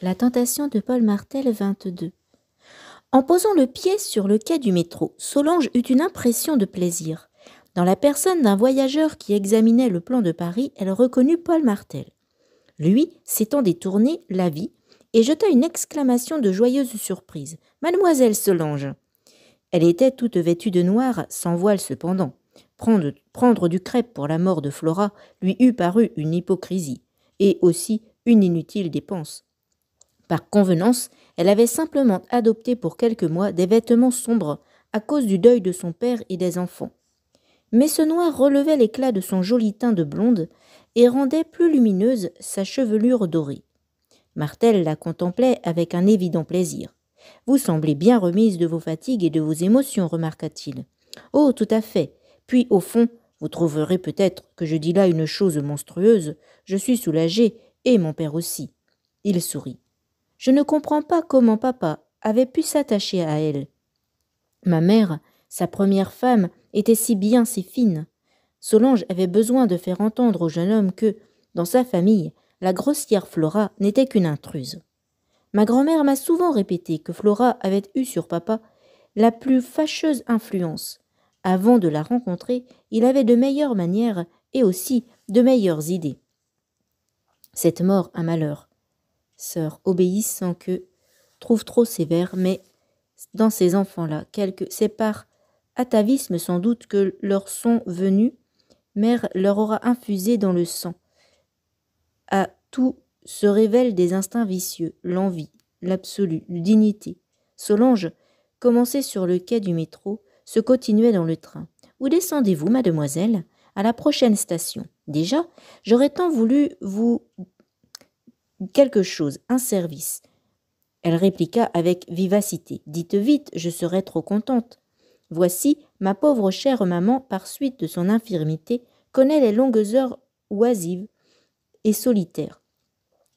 La tentation de Paul Martel 22. En posant le pied sur le quai du métro, Solange eut une impression de plaisir. Dans la personne d'un voyageur qui examinait le plan de Paris, elle reconnut Paul Martel. Lui, s'étant détourné, la vit et jeta une exclamation de joyeuse surprise. Mademoiselle Solange. Elle était toute vêtue de noir, sans voile cependant. Prendre, prendre du crêpe pour la mort de Flora lui eût paru une hypocrisie, et aussi une inutile dépense. Par convenance, elle avait simplement adopté pour quelques mois des vêtements sombres à cause du deuil de son père et des enfants. Mais ce noir relevait l'éclat de son joli teint de blonde et rendait plus lumineuse sa chevelure dorée. Martel la contemplait avec un évident plaisir. Vous semblez bien remise de vos fatigues et de vos émotions, remarqua-t-il. Oh, tout à fait. Puis, au fond, vous trouverez peut-être que je dis là une chose monstrueuse. Je suis soulagé, et mon père aussi. Il sourit. Je ne comprends pas comment papa avait pu s'attacher à elle. Ma mère, sa première femme, était si bien, si fine. Solange avait besoin de faire entendre au jeune homme que, dans sa famille, la grossière Flora n'était qu'une intruse. Ma grand-mère m'a souvent répété que Flora avait eu sur papa la plus fâcheuse influence. Avant de la rencontrer, il avait de meilleures manières et aussi de meilleures idées. Cette mort, un malheur sœurs obéissent sans que trouve trop sévère, mais dans ces enfants-là, quelques c'est par atavisme sans doute que leur sont venus, mère leur aura infusé dans le sang. À tout se révèlent des instincts vicieux, l'envie, l'absolu, la dignité. Solange, commencé sur le quai du métro, se continuait dans le train. Où descendez-vous, mademoiselle À la prochaine station. Déjà, j'aurais tant voulu vous quelque chose, un service. Elle répliqua avec vivacité. Dites vite, je serai trop contente. Voici, ma pauvre chère maman, par suite de son infirmité, connaît les longues heures oisives et solitaires.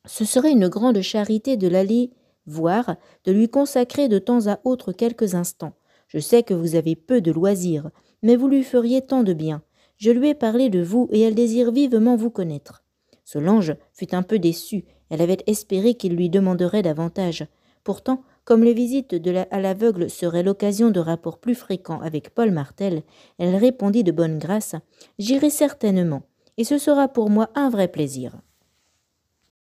Ce serait une grande charité de l'aller voir, de lui consacrer de temps à autre quelques instants. Je sais que vous avez peu de loisirs, mais vous lui feriez tant de bien. Je lui ai parlé de vous et elle désire vivement vous connaître. Solange fut un peu déçu. Elle avait espéré qu'il lui demanderait davantage. Pourtant, comme les visites à l'aveugle seraient l'occasion de rapports plus fréquents avec Paul Martel, elle répondit de bonne grâce J'irai certainement, et ce sera pour moi un vrai plaisir.